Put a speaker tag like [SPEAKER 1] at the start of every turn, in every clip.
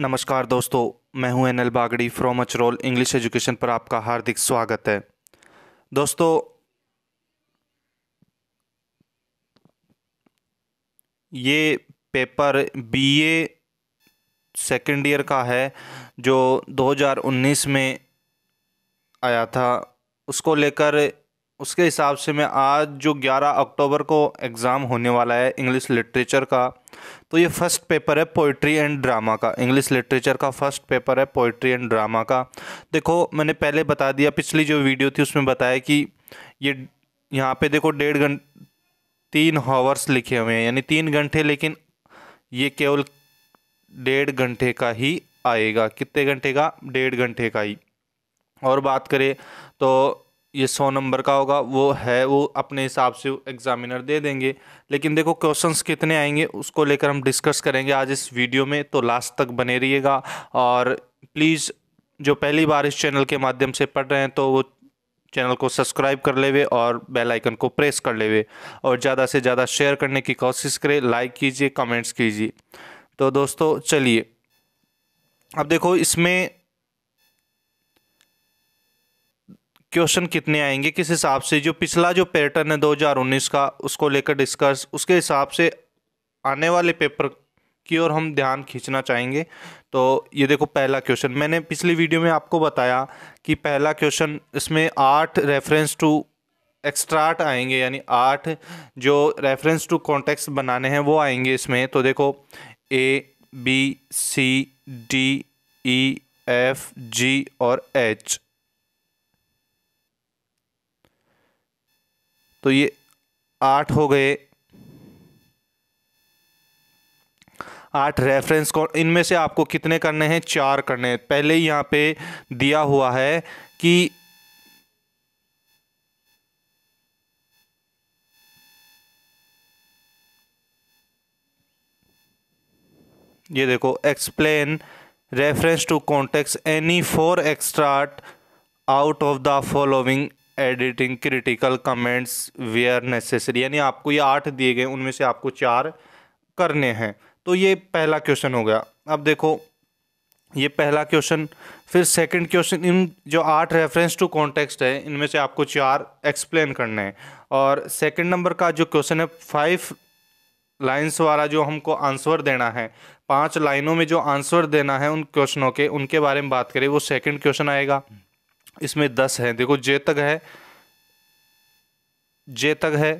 [SPEAKER 1] नमस्कार दोस्तों मैं हूं NL Bagri from Achrol English education पर आपका हार्दिक स्वागत है दोस्तों ये पेपर बीए सेकेंड ईयर का है जो 2019 में आया था उसको लेकर उसके हिसाब से मैं आज जो 11 अक्टूबर को एग्ज़ाम होने वाला है इंग्लिश लिटरेचर का तो ये फर्स्ट पेपर है पोइट्री एंड ड्रामा का इंग्लिश लिटरेचर का फर्स्ट पेपर है पोइट्री एंड ड्रामा का देखो मैंने पहले बता दिया पिछली जो वीडियो थी उसमें बताया कि ये यहाँ पे देखो डेढ़ घंटे तीन हावर्स लिखे हुए हैं यानी तीन घंटे लेकिन ये केवल डेढ़ घंटे का ही आएगा कितने घंटे का डेढ़ घंटे का ही और बात करें तो ये सौ नंबर का होगा वो है वो अपने हिसाब से एग्ज़ामिनर दे देंगे लेकिन देखो क्वेश्चंस कितने आएंगे उसको लेकर हम डिस्कस करेंगे आज इस वीडियो में तो लास्ट तक बने रहिएगा और प्लीज़ जो पहली बार इस चैनल के माध्यम से पढ़ रहे हैं तो वो चैनल को सब्सक्राइब कर लेवे और बेल आइकन को प्रेस कर लेवे और ज़्यादा से ज़्यादा शेयर करने की कोशिश करें लाइक कीजिए कमेंट्स कीजिए तो दोस्तों चलिए अब देखो इसमें क्वेश्चन कितने आएंगे किस हिसाब से जो पिछला जो पैटर्न है 2019 का उसको लेकर डिस्कस उसके हिसाब से आने वाले पेपर की ओर हम ध्यान खींचना चाहेंगे तो ये देखो पहला क्वेश्चन मैंने पिछली वीडियो में आपको बताया कि पहला क्वेश्चन इसमें आठ रेफरेंस टू एक्स्ट्राट आएंगे यानी आठ जो रेफरेंस टू कॉन्टेक्स बनाने हैं वो आएंगे इसमें तो देखो A B C D E F G और एच तो ये आठ हो गए आठ रेफरेंस कौन इनमें से आपको कितने करने हैं चार करने हैं पहले ही यहाँ पे दिया हुआ है कि ये देखो explain reference to context any four extract out of the following editing critical comments where necessary यानी आपको ये आठ दिए गए उनमें से आपको चार करने हैं तो ये पहला क्वेश्चन हो गया अब देखो ये पहला क्वेश्चन फिर सेकंड क्वेश्चन इन जो आठ रेफरेंस टू कॉन्टेक्स्ट है इनमें से आपको चार एक्सप्लेन करने हैं और सेकंड नंबर का जो क्वेश्चन है फाइव लाइंस वाला जो हमको आंसर देना है पांच लाइनों में जो आंसर देना है उन क्वेश्चनों के उनके बारे में बात करें वो सेकंड क्वेश्चन आएगा इसमें दस हैं देखो जे तक है जे तक है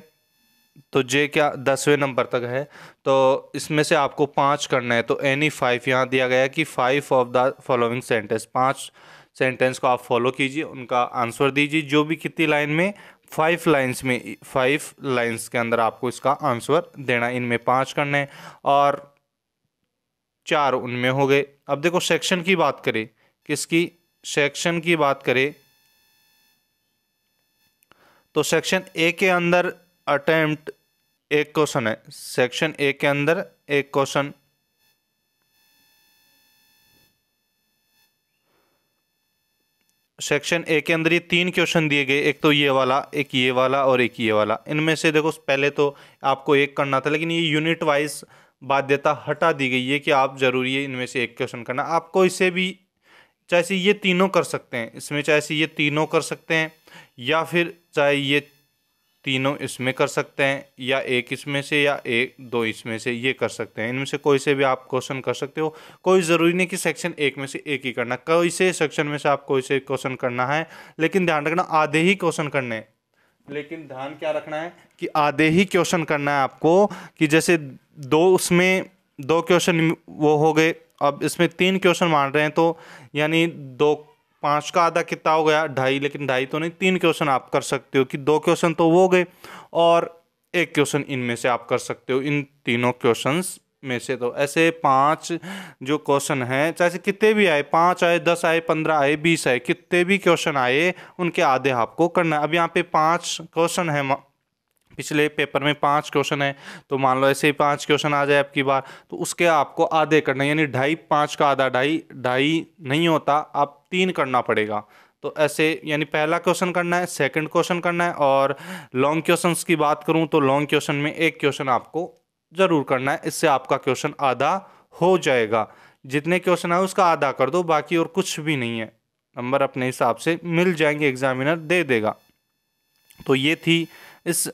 [SPEAKER 1] तो जे क्या दसवें नंबर तक है तो इसमें से आपको पाँच करना है तो एनी फाइव यहाँ दिया गया है कि five of the following sentence पाँच सेंटेंस को आप फॉलो कीजिए उनका आंसर दीजिए जो भी कितनी लाइन में फाइव लाइंस में फाइव लाइंस के अंदर आपको इसका आंसर देना इनमें पाँच करना है और चार उनमें हो गए अब देखो सेक्शन की बात करें किसकी सेक्शन की बात करें तो सेक्शन ए के अंदर अटेम्प्ट एक क्वेश्चन है सेक्शन ए के अंदर एक क्वेश्चन सेक्शन ए के अंदर ये तीन क्वेश्चन दिए गए एक तो ये वाला एक ये वाला और एक ये वाला इनमें से देखो पहले तो आपको एक करना था लेकिन ये यूनिट वाइज बाध्यता हटा दी गई है कि आप ज़रूरी है इनमें से एक क्वेश्चन करना आपको इसे भी चाहे से ये तीनों कर सकते हैं इसमें चाहे से ये तीनों कर सकते हैं या फिर चाहे ये तीनों इसमें कर सकते हैं या एक इसमें से या एक दो इसमें से ये कर सकते हैं इनमें से कोई से भी आप क्वेश्चन कर सकते हो कोई ज़रूरी नहीं कि सेक्शन एक में से एक ही करना कोई से सेक्शन में से आप कोई से क्वेश्चन करना है लेकिन ध्यान रखना आधे ही क्वेश्चन करने हैं लेकिन ध्यान क्या रखना है कि आधे ही क्वेश्चन करना है आपको कि जैसे दो उसमें दो क्वेश्चन वो हो गए अब इसमें तीन क्वेश्चन मान रहे हैं तो यानी दो पाँच का आधा कितना हो गया ढाई लेकिन ढाई तो नहीं तीन क्वेश्चन आप कर सकते हो कि दो क्वेश्चन तो वो हो गए और एक क्वेश्चन इनमें से आप कर सकते हो इन तीनों क्वेश्चंस में से तो ऐसे पांच जो क्वेश्चन हैं चाहे कितने भी आए पाँच आए दस आए पंद्रह आए बीस आए कितने भी क्वेश्चन आए उनके आधे आपको करना है अब यहाँ पे पांच क्वेश्चन है पिछले पेपर में पाँच क्वेश्चन है तो मान लो ऐसे ही पाँच क्वेश्चन आ जाए आपकी बार तो उसके आपको आधे करना यानी ढाई पाँच का आधा ढाई ढाई नहीं होता आप तीन करना पड़ेगा तो ऐसे यानी पहला क्वेश्चन करना है सेकंड क्वेश्चन करना है और लॉन्ग क्वेश्चन की बात करूँ तो लॉन्ग क्वेश्चन में एक क्वेश्चन आपको ज़रूर करना है इससे आपका क्वेश्चन आधा हो जाएगा जितने क्वेश्चन है उसका आधा कर दो बाकी और कुछ भी नहीं है नंबर अपने हिसाब से मिल जाएंगे एग्जामिनर दे देगा तो ये थी इस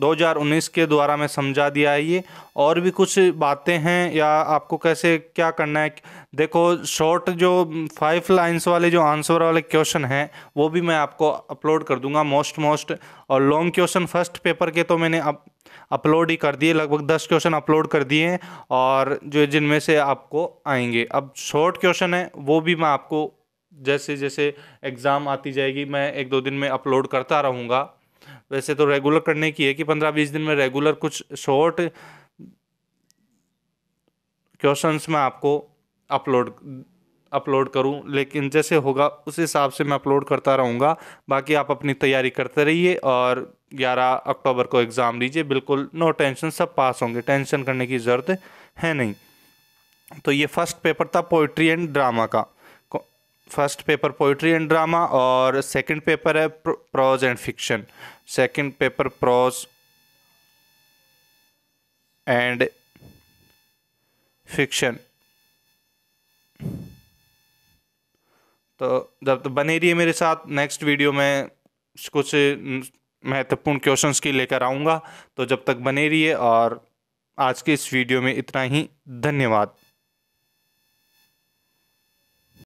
[SPEAKER 1] 2019 के द्वारा मैं समझा दिया है ये और भी कुछ बातें हैं या आपको कैसे क्या करना है देखो शॉर्ट जो फाइव लाइंस वाले जो आंसर वाले क्वेश्चन हैं वो भी मैं आपको अपलोड कर दूंगा मोस्ट मोस्ट और लॉन्ग क्वेश्चन फर्स्ट पेपर के तो मैंने अप अपलोड ही कर दिए लगभग दस क्वेश्चन अपलोड कर दिए हैं और जो जिनमें से आपको आएंगे अब शॉर्ट क्वेश्चन है वो भी मैं आपको जैसे जैसे एग्ज़ाम आती जाएगी मैं एक दो दिन में अपलोड करता रहूँगा वैसे तो रेगुलर करने की है कि पंद्रह बीस दिन में रेगुलर कुछ शॉर्ट क्वेश्चंस में आपको अपलोड अपलोड करूं लेकिन जैसे होगा उस हिसाब से मैं अपलोड करता रहूंगा बाकी आप अपनी तैयारी करते रहिए और 11 अक्टूबर को एग्ज़ाम दीजिए बिल्कुल नो टेंशन सब पास होंगे टेंशन करने की ज़रूरत है नहीं तो ये फर्स्ट पेपर था पोइट्री एंड ड्रामा का first paper poetry and drama और सेकंड पेपर है prose and fiction second paper prose and fiction तो जब तो बने रहिए मेरे साथ नेक्स्ट वीडियो में कुछ महत्वपूर्ण क्वेश्चंस की लेकर आऊँगा तो जब तक बने रहिए और आज के इस वीडियो में इतना ही धन्यवाद